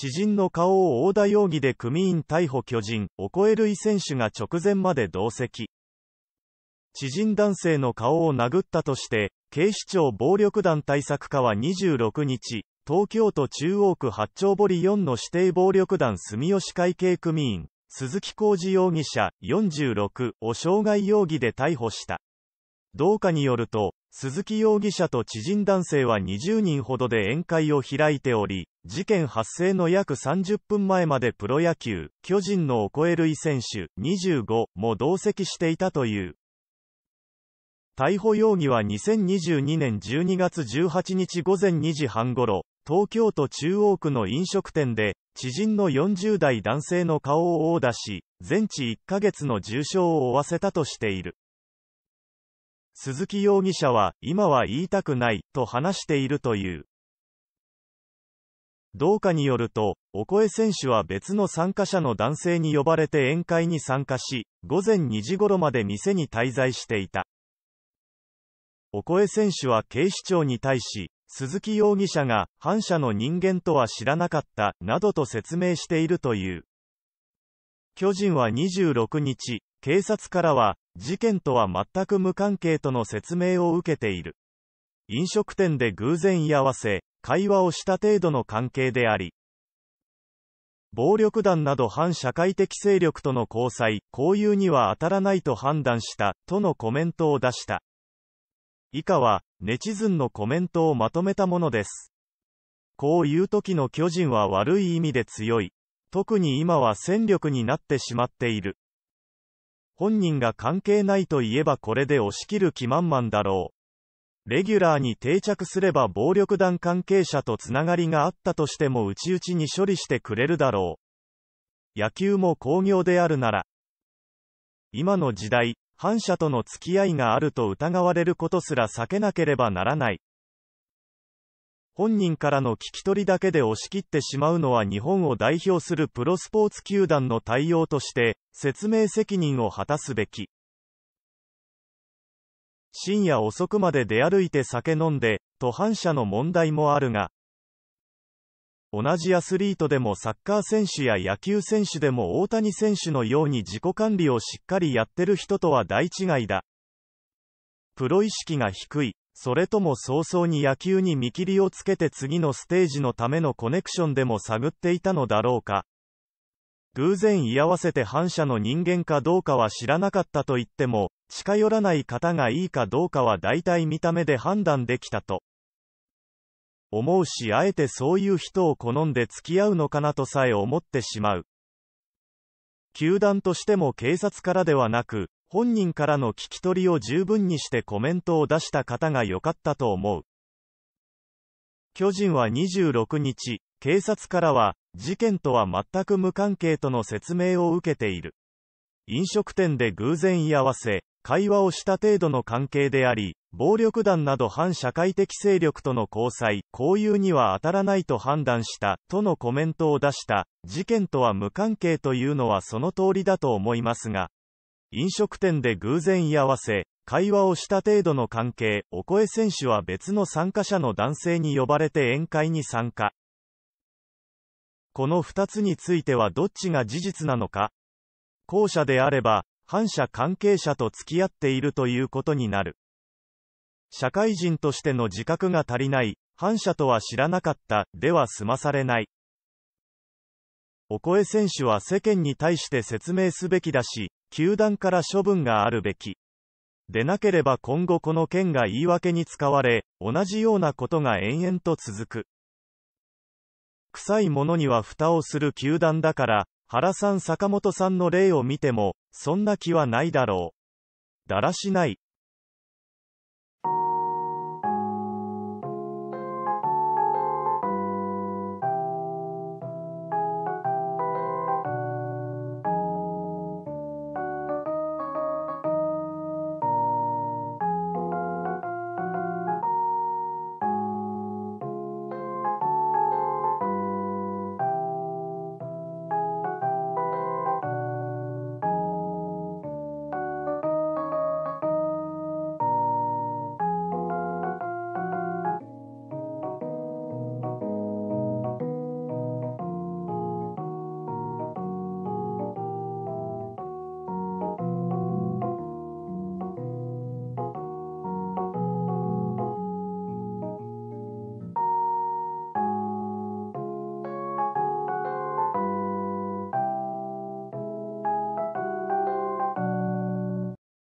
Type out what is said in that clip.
知人の顔を大田容疑で組員逮捕巨人、オコエルイ選手が直前まで同席。知人男性の顔を殴ったとして、警視庁暴力団対策課は26日、東京都中央区八丁堀4の指定暴力団住吉会系組員、鈴木浩二容疑者46を傷害容疑で逮捕した。同課によると、鈴木容疑者と知人男性は20人ほどで宴会を開いており、事件発生の約30分前までプロ野球、巨人のオコエルイ選手25も同席していたという。逮捕容疑は2022年12月18日午前2時半ごろ、東京都中央区の飲食店で、知人の40代男性の顔を殴打し、全治1ヶ月の重傷を負わせたとしている。鈴木容疑者は、今は言いたくない、と話しているという。どうかによると、お声選手は別の参加者の男性に呼ばれて宴会に参加し、午前2時頃まで店に滞在していた。お声選手は警視庁に対し、鈴木容疑者が、反社の人間とは知らなかった、などと説明しているという。巨人は26日、警察からは、事件とは全く無関係との説明を受けている。飲食店で偶然居合わせ、会話をした程度の関係であり、暴力団など反社会的勢力との交際、交友には当たらないと判断した、とのコメントを出した。以下は、ネチズンのコメントをまとめたものです。こういう時の巨人は悪い意味で強い。特に今は戦力になってしまっている。本人が関係ないと言えばこれで押し切る気満々だろう。レギュラーに定着すれば暴力団関係者とつながりがあったとしても内々に処理してくれるだろう。野球も興行であるなら。今の時代、反社との付き合いがあると疑われることすら避けなければならない。本人からの聞き取りだけで押し切ってしまうのは日本を代表するプロスポーツ球団の対応として、説明責任を果たすべき。深夜遅くまで出歩いて酒飲んで、途反射の問題もあるが、同じアスリートでもサッカー選手や野球選手でも大谷選手のように自己管理をしっかりやってる人とは大違いだ。プロ意識が低い、それとも早々に野球に見切りをつけて次のステージのためのコネクションでも探っていたのだろうか。偶然居合わせて反社の人間かどうかは知らなかったと言っても、近寄らない方がいいかどうかは大体見た目で判断できたと。思うし、あえてそういう人を好んで付き合うのかなとさえ思ってしまう。球団としても警察からではなく、本人からの聞き取りを十分にしてコメントを出した方が良かったと思う。巨人は26日、警察からは、事件とは全く無関係との説明を受けている。飲食店で偶然居合わせ、会話をした程度の関係であり、暴力団など反社会的勢力との交際、交友には当たらないと判断した、とのコメントを出した、事件とは無関係というのはその通りだと思いますが、飲食店で偶然居合わせ、会話をした程度の関係、お声選手は別の参加者の男性に呼ばれて宴会に参加。この2つについてはどっちが事実なのか後者であれば、反社関係者と付き合っているということになる。社会人としての自覚が足りない、反社とは知らなかった、では済まされない。お声選手は世間に対して説明すべきだし、球団から処分があるべき。でなければ今後この件が言い訳に使われ、同じようなことが延々と続く。臭いものには蓋をする球団だから、原さん坂本さんの例を見ても、そんな気はないだろう。だらしない、